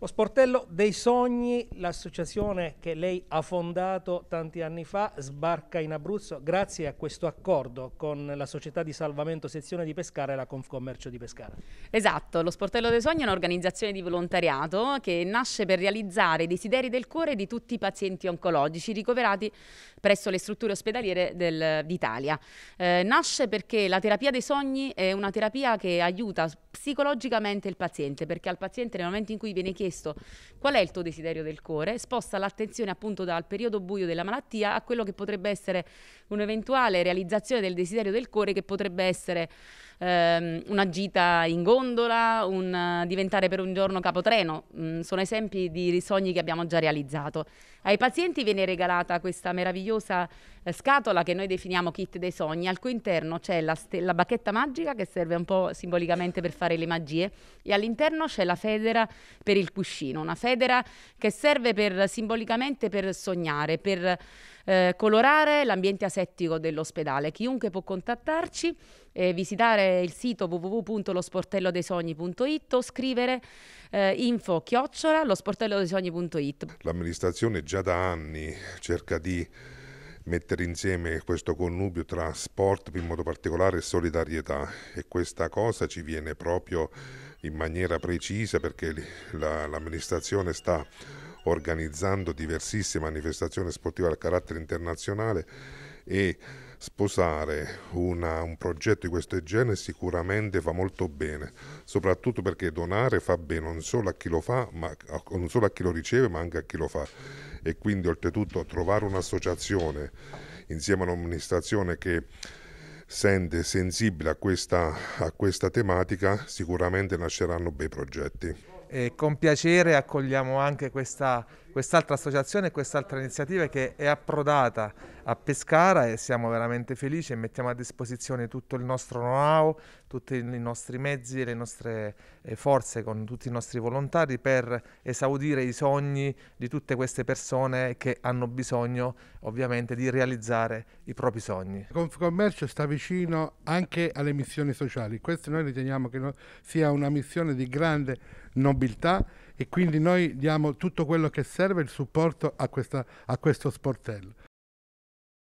Lo sportello dei sogni, l'associazione che lei ha fondato tanti anni fa, sbarca in Abruzzo grazie a questo accordo con la società di salvamento sezione di Pescara e la Confcommercio di Pescara. Esatto, lo sportello dei sogni è un'organizzazione di volontariato che nasce per realizzare i desideri del cuore di tutti i pazienti oncologici ricoverati presso le strutture ospedaliere d'Italia. Eh, nasce perché la terapia dei sogni è una terapia che aiuta psicologicamente il paziente, perché al paziente nel momento in cui viene chiesto chiesto qual è il tuo desiderio del cuore, sposta l'attenzione appunto dal periodo buio della malattia a quello che potrebbe essere un'eventuale realizzazione del desiderio del cuore che potrebbe essere ehm, una gita in gondola, un, uh, diventare per un giorno capotreno, mm, sono esempi di sogni che abbiamo già realizzato. Ai pazienti viene regalata questa meravigliosa eh, scatola che noi definiamo kit dei sogni, al cui interno c'è la, ste- la bacchetta magica che serve un po' simbolicamente per fare le magie e all'interno c'è la federa per il cuscino, una federa che serve per, simbolicamente per sognare, per eh, colorare l'ambiente asettico dell'ospedale. Chiunque può contattarci, eh, visitare il sito www.losportellodesogni.it o scrivere eh, info chiocciola losportellodesogni.it. L'amministrazione già da anni cerca di mettere insieme questo connubio tra sport in modo particolare e solidarietà e questa cosa ci viene proprio in maniera precisa perché la, l'amministrazione sta organizzando diversissime manifestazioni sportive al carattere internazionale e sposare una, un progetto di questo genere sicuramente fa molto bene, soprattutto perché donare fa bene non solo a chi lo fa, ma non solo a chi lo riceve, ma anche a chi lo fa e quindi oltretutto trovare un'associazione insieme all'amministrazione che sente sensibile a questa, a questa tematica sicuramente nasceranno bei progetti. E con piacere accogliamo anche questa, quest'altra associazione e quest'altra iniziativa che è approdata a Pescara e siamo veramente felici e mettiamo a disposizione tutto il nostro know-how, tutti i nostri mezzi, le nostre eh, forze con tutti i nostri volontari per esaudire i sogni di tutte queste persone che hanno bisogno ovviamente di realizzare i propri sogni. Confcommercio sta vicino anche alle missioni sociali, questo noi riteniamo che sia una missione di grande non mobilità e quindi noi diamo tutto quello che serve, il supporto a, questa, a questo sportello.